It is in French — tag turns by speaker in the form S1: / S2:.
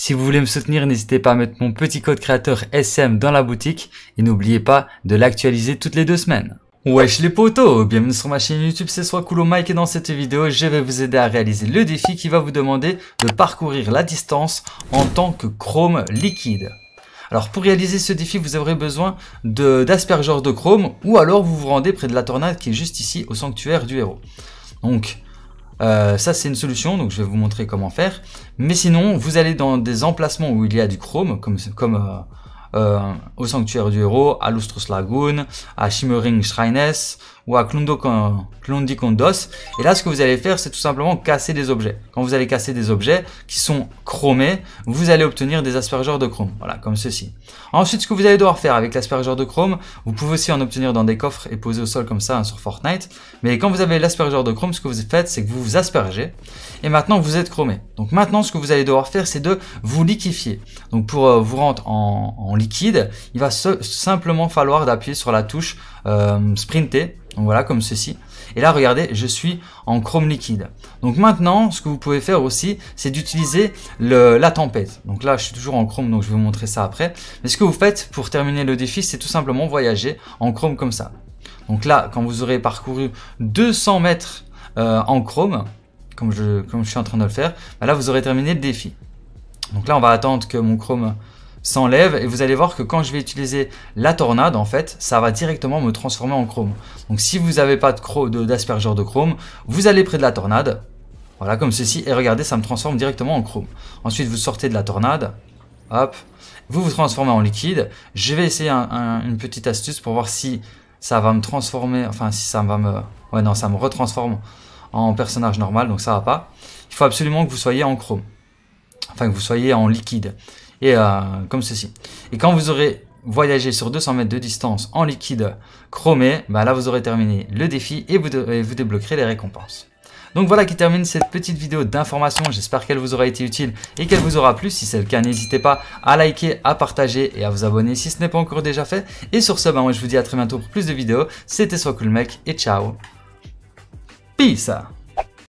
S1: Si vous voulez me soutenir, n'hésitez pas à mettre mon petit code créateur SM dans la boutique et n'oubliez pas de l'actualiser toutes les deux semaines. Wesh les potos Bienvenue sur ma chaîne YouTube, c'est soit Cool Mike et dans cette vidéo, je vais vous aider à réaliser le défi qui va vous demander de parcourir la distance en tant que chrome liquide. Alors pour réaliser ce défi, vous aurez besoin d'aspergeurs de, de chrome ou alors vous vous rendez près de la tornade qui est juste ici au sanctuaire du héros. Donc euh, ça c'est une solution, donc je vais vous montrer comment faire. Mais sinon, vous allez dans des emplacements où il y a du chrome, comme, comme euh, euh, au Sanctuaire du Héros, à Lustros Lagoon, à Shimmering Shrines, ou à Clondicondos. Et là, ce que vous allez faire, c'est tout simplement casser des objets. Quand vous allez casser des objets qui sont chromés, vous allez obtenir des aspergeurs de chrome. Voilà, comme ceci. Ensuite, ce que vous allez devoir faire avec l'aspergeur de chrome, vous pouvez aussi en obtenir dans des coffres et poser au sol comme ça hein, sur Fortnite. Mais quand vous avez l'aspergeur de chrome, ce que vous faites, c'est que vous vous aspergez. Et maintenant, vous êtes chromé. Donc maintenant, ce que vous allez devoir faire, c'est de vous liquifier. Donc pour euh, vous rendre en, liquide, il va simplement falloir d'appuyer sur la touche euh, sprinter. Donc voilà, comme ceci. Et là, regardez, je suis en chrome liquide. Donc maintenant, ce que vous pouvez faire aussi, c'est d'utiliser la tempête. Donc là, je suis toujours en chrome, donc je vais vous montrer ça après. Mais ce que vous faites pour terminer le défi, c'est tout simplement voyager en chrome comme ça. Donc là, quand vous aurez parcouru 200 mètres euh, en chrome, comme je, suis en train de le faire, bah là, vous aurez terminé le défi. Donc là, on va attendre que mon chrome s'enlève et vous allez voir que quand je vais utiliser la tornade en fait ça va directement me transformer en chrome donc si vous n'avez pas d'aspergeur de, de chrome vous allez près de la tornade voilà comme ceci et regardez ça me transforme directement en chrome ensuite vous sortez de la tornade hop vous vous transformez en liquide je vais essayer une petite astuce pour voir si ça va me transformer enfin si ça va me ouais non ça me retransforme en personnage normal donc ça va pas il faut absolument que vous soyez en chrome enfin que vous soyez en liquide et euh, comme ceci. Et quand vous aurez voyagé sur 200 mètres de distance en liquide chromé, bah là vous aurez terminé le défi et vous, débloquerez les récompenses. Donc voilà qui termine cette petite vidéo d'information, j'espère qu'elle vous aura été utile et qu'elle vous aura plu. Si c'est le cas, n'hésitez pas à liker, à partager et à vous abonner si ce n'est pas encore déjà fait. Et sur ce, bah, moi je vous dis à très bientôt pour plus de vidéos. C'était Soit Mec et ciao Peace